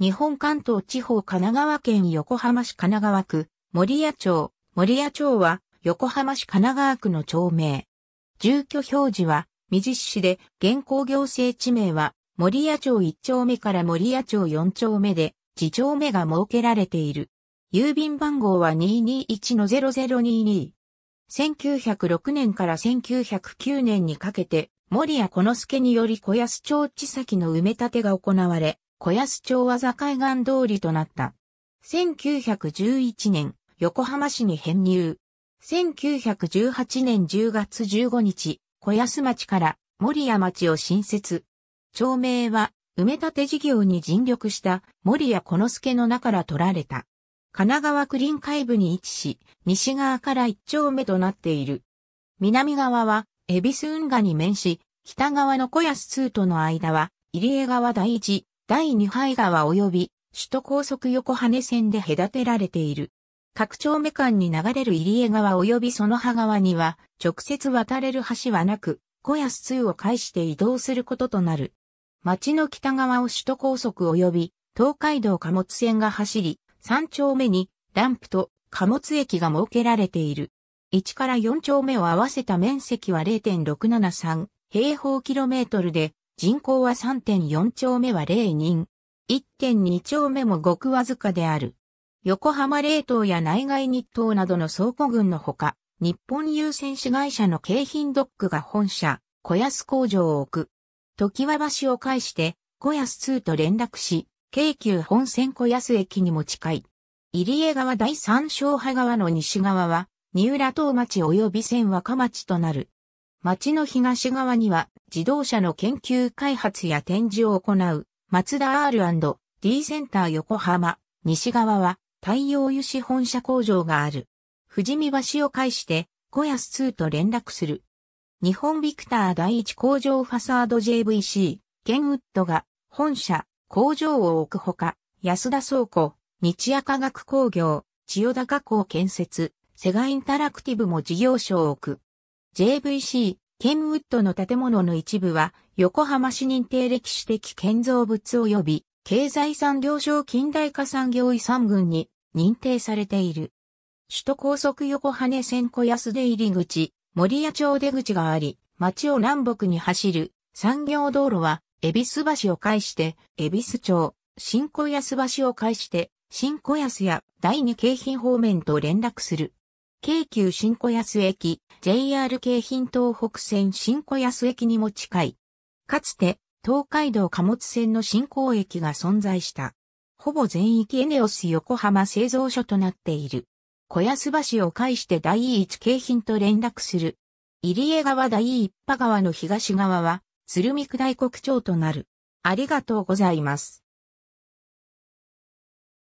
日本関東地方神奈川県横浜市神奈川区、森谷町。森谷町は横浜市神奈川区の町名。住居表示は未実市で、現行行政地名は森谷町1丁目から森谷町4丁目で、自丁目が設けられている。郵便番号は221-0022。1906年から1909年にかけて、森谷小之助により小安町地先の埋め立てが行われ、小安町は境岸通りとなった。1911年、横浜市に編入。1918年10月15日、小安町から森谷町を新設。町名は、埋め立て事業に尽力した森谷小之助の名から取られた。神奈川区臨海部に位置し、西側から一丁目となっている。南側は、恵比寿運河に面し、北側の小安通との間は、入江川第一、第二杯川及び首都高速横羽線で隔てられている。各町目間に流れる入江川及びその葉川には直接渡れる橋はなく、小安通を介して移動することとなる。町の北側を首都高速及び東海道貨物線が走り、3丁目にランプと貨物駅が設けられている。1から4丁目を合わせた面積は0.673平方キロメートルで、人口は3.4丁目は0人。1.2丁目もごくわずかである。横浜冷凍や内外日東などの倉庫群のほか、日本優先市会社の京浜ドックが本社、小安工場を置く。時は橋を介して、小安2と連絡し、京急本線小安駅にも近い。入江川第三小波川の西側は、三浦東町及び千若町となる。町の東側には自動車の研究開発や展示を行う、マツダ R&D センター横浜、西側は太陽油脂本社工場がある。富士見橋を介して、小安2と連絡する。日本ビクター第一工場ファサード JVC、ケンウッドが、本社、工場を置くほか、安田倉庫、日夜化学工業、千代田加工建設、セガインタラクティブも事業所を置く。JVC、ケンウッドの建物の一部は、横浜市認定歴史的建造物及び、経済産業省近代化産業遺産群に認定されている。首都高速横羽線小安出入り口、森谷町出口があり、町を南北に走る産業道路は、恵比寿橋を介して、恵比寿町、新小安橋を介して、新小安や第二京浜方面と連絡する。京急新小安駅、JR 京浜東北線新小安駅にも近い。かつて、東海道貨物線の新港駅が存在した。ほぼ全域エネオス横浜製造所となっている。小安橋を介して第一京浜と連絡する。入江川第一波川の東側は、鶴見区大国町となる。ありがとうございます。